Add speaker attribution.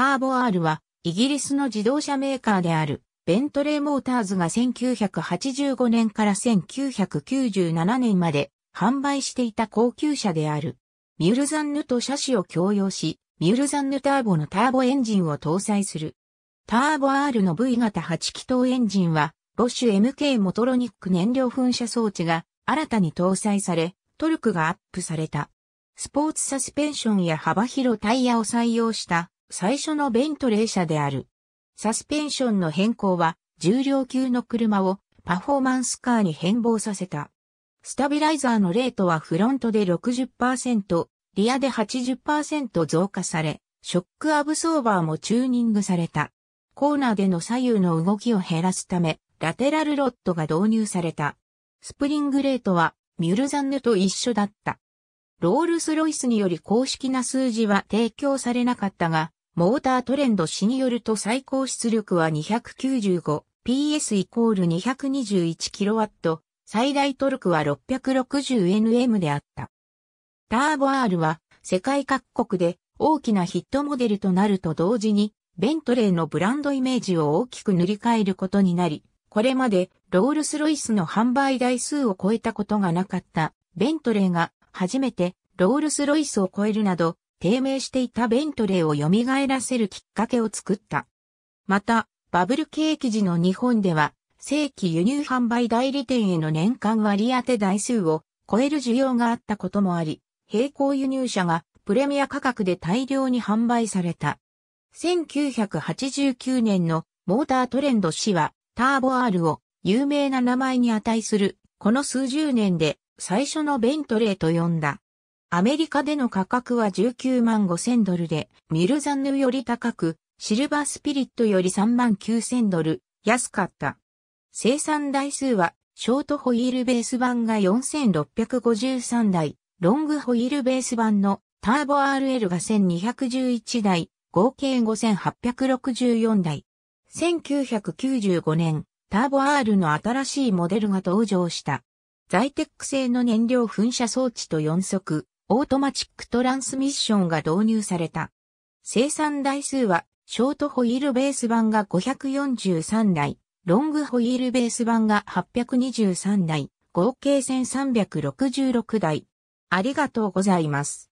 Speaker 1: ターボ R は、イギリスの自動車メーカーである、ベントレーモーターズが1985年から1997年まで販売していた高級車である。ミュルザンヌと車種を共用し、ミュルザンヌターボのターボエンジンを搭載する。ターボ R の V 型8気筒エンジンは、ボッシュ MK モトロニック燃料噴射装置が新たに搭載され、トルクがアップされた。スポーツサスペンションや幅広タイヤを採用した最初のベントレー車である。サスペンションの変更は、重量級の車をパフォーマンスカーに変貌させた。スタビライザーのレートはフロントで60%、リアで80%増加され、ショックアブソーバーもチューニングされた。コーナーでの左右の動きを減らすため、ラテラルロッドが導入された。スプリングレートは、ミュルザンヌと一緒だった。ロールスロイスにより公式な数字は提供されなかったが、モータートレンド氏によると最高出力は 295PS イコール 221kW、最大トルクは 660Nm であった。ターボ R は世界各国で大きなヒットモデルとなると同時に、ベントレーのブランドイメージを大きく塗り替えることになり、これまでロールスロイスの販売台数を超えたことがなかったベントレーが初めてロールスロイスを超えるなど低迷していたベントレーを蘇らせるきっかけを作った。また、バブル景気時の日本では、正規輸入販売代理店への年間割当台数を超える需要があったこともあり、並行輸入車がプレミア価格で大量に販売された。1989年のモータートレンド氏はターボ R を有名な名前に値するこの数十年で最初のベントレーと呼んだ。アメリカでの価格は19万5千ドルで、ミルザヌより高く、シルバースピリットより3万9千ドル、安かった。生産台数は、ショートホイールベース版が4653台、ロングホイールベース版のターボ RL が1211台、合計5864台。1995年、ターボ R の新しいモデルが登場した。在テック製の燃料噴射装置と4速、オートマチックトランスミッションが導入された。生産台数は、ショートホイールベース版が543台、ロングホイールベース版が823台、合計1366台。ありがとうございます。